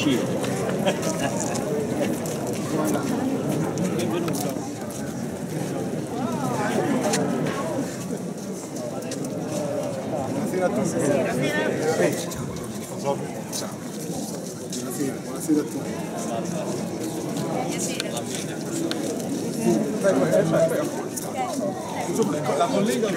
Ciro. Benvenuto. Buonasera a tutti. Buonasera, buonasera a tutti. Buonasera. Eh, la Buonasera. il collega.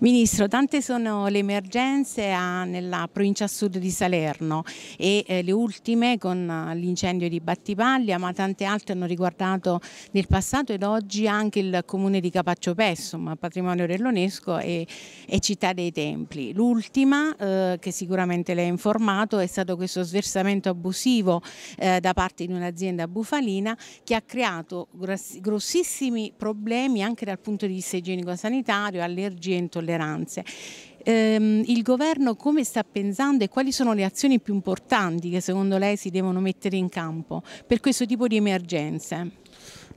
Ministro, tante sono le emergenze ah, nella provincia sud di Salerno e eh, le ultime con ah, l'incendio di Battipaglia, ma tante altre hanno riguardato nel passato ed oggi anche il comune di Capaccio Pessum, patrimonio dell'UNESCO e, e, città dei templi. L'ultima, eh, che sicuramente lei ha informato, è stato questo sversamento abusivo eh, da parte di un'azienda bufalina che ha creato grossissimi problemi anche dal punto di vista igienico-sanitario primario, allergie e intolleranze ehm, il governo come sta pensando e quali sono le azioni più importanti che secondo lei si devono mettere in campo per questo tipo di emergenze?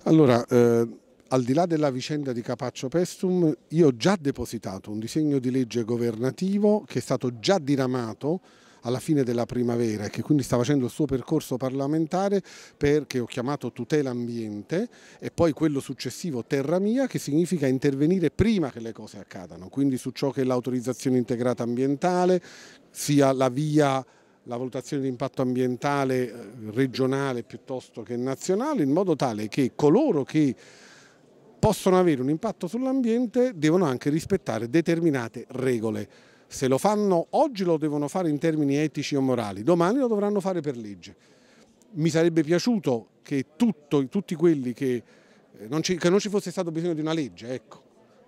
Allora, eh, al di là della vicenda di Capaccio Pestum, io ho già depositato un disegno di legge governativo che è stato già diramato alla fine della primavera e che quindi sta facendo il suo percorso parlamentare perché ho chiamato tutela ambiente e poi quello successivo terra mia che significa intervenire prima che le cose accadano, quindi su ciò che è l'autorizzazione integrata ambientale, sia la via la valutazione di impatto ambientale eh, regionale piuttosto che nazionale, in modo tale che coloro che possono avere un impatto sull'ambiente devono anche rispettare determinate regole. Se lo fanno oggi lo devono fare in termini etici o morali, domani lo dovranno fare per legge. Mi sarebbe piaciuto che tutto, tutti quelli che eh, non, ci, che non ci fosse stato bisogno di una legge, ecco,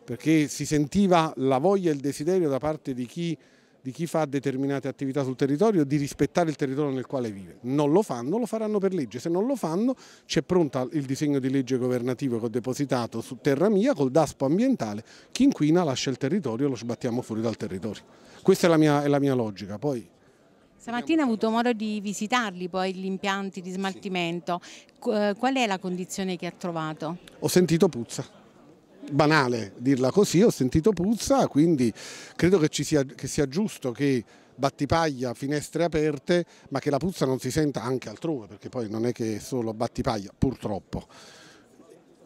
perché si sentiva la voglia e il desiderio da parte di chi di chi fa determinate attività sul territorio di rispettare il territorio nel quale vive. Non lo fanno, lo faranno per legge. Se non lo fanno c'è pronto il disegno di legge governativo che ho depositato su terra mia col daspo ambientale. Chi inquina lascia il territorio e lo sbattiamo fuori dal territorio. Questa è la mia, è la mia logica. Poi... Stamattina ha avuto modo di visitarli poi gli impianti di smaltimento. Eh, qual è la condizione che ha trovato? Ho sentito puzza banale dirla così, ho sentito puzza, quindi credo che, sia, che sia giusto che battipaglia, finestre aperte, ma che la puzza non si senta anche altrove, perché poi non è che è solo battipaglia, purtroppo.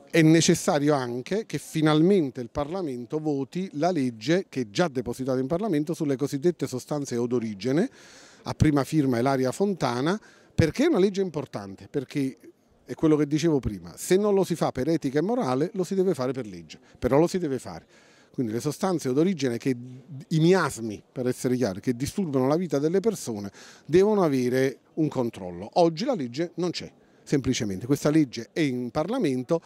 È necessario anche che finalmente il Parlamento voti la legge che è già depositata in Parlamento sulle cosiddette sostanze odorigene, a prima firma Elaria Fontana, perché è una legge importante, perché è quello che dicevo prima, se non lo si fa per etica e morale lo si deve fare per legge, però lo si deve fare. Quindi le sostanze d'origine i miasmi, per essere chiari, che disturbano la vita delle persone, devono avere un controllo. Oggi la legge non c'è, semplicemente. Questa legge è in Parlamento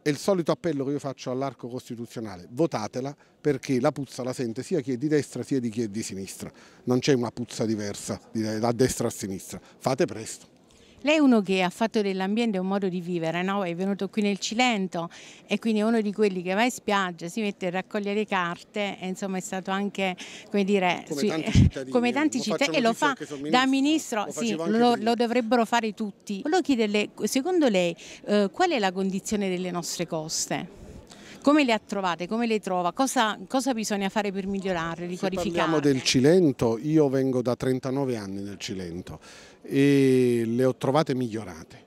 è il solito appello che io faccio all'arco costituzionale, votatela perché la puzza la sente sia chi è di destra sia di chi è di sinistra, non c'è una puzza diversa da destra a sinistra, fate presto. Lei è uno che ha fatto dell'ambiente un modo di vivere, no? è venuto qui nel Cilento e quindi è uno di quelli che va in spiaggia, si mette a raccogliere carte e insomma è stato anche, come dire, come sui, tanti cittadini, come tanti cittadini e lo fa ministro, da ministro, lo, sì, lo, lo, dovrebbero fare tutti. Volevo chiederle, secondo lei, eh, qual è la condizione delle nostre coste? Come le ha trovate? Come le trova? Cosa, cosa bisogna fare per migliorarle, riqualificarle? parliamo del Cilento, io vengo da 39 anni nel Cilento e le ho trovate migliorate.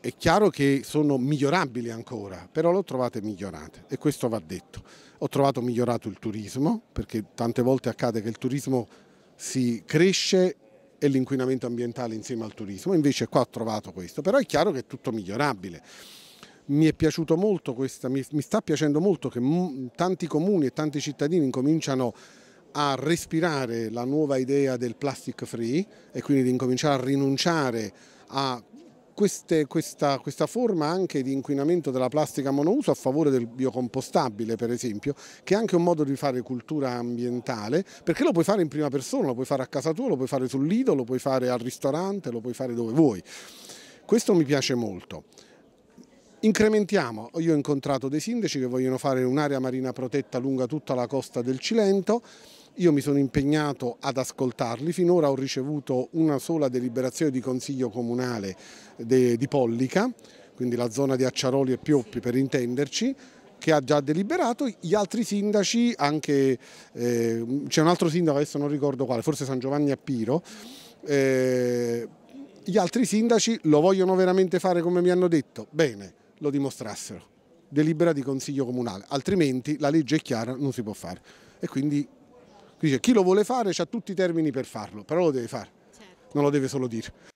È chiaro che sono migliorabili ancora, però le ho trovate migliorate e questo va detto. Ho trovato migliorato il turismo, perché tante volte accade che il turismo si cresce e l'inquinamento ambientale insieme al turismo, invece qua ho trovato questo, però è chiaro che è tutto migliorabile mi è piaciuto molto questa, mi, mi sta piacendo molto che tanti comuni e tanti cittadini incominciano a respirare la nuova idea del plastic free e quindi di incominciare a rinunciare a queste, questa, questa, forma anche di inquinamento della plastica monouso a favore del biocompostabile per esempio, che è anche un modo di fare cultura ambientale, perché lo puoi fare in prima persona, lo puoi fare a casa tua, lo puoi fare sul lido, lo puoi fare al ristorante, lo puoi fare dove vuoi. Questo mi piace molto. Incrementiamo, io ho incontrato dei sindaci che vogliono fare un'area marina protetta lunga tutta la costa del Cilento, io mi sono impegnato ad ascoltarli, finora ho ricevuto una sola deliberazione di consiglio comunale di Pollica, quindi la zona di Acciaroli e Pioppi per intenderci, che ha già deliberato, gli altri sindaci, anche eh, c'è un altro sindaco, adesso non ricordo quale, forse San Giovanni a Piro, eh, gli altri sindaci lo vogliono veramente fare come mi hanno detto? Bene lo dimostrassero. Delibera di Consiglio Comunale, altrimenti la legge è chiara, non si può fare. E quindi dice, chi lo vuole fare ha tutti i termini per farlo, però lo deve fare, certo. non lo deve solo dire.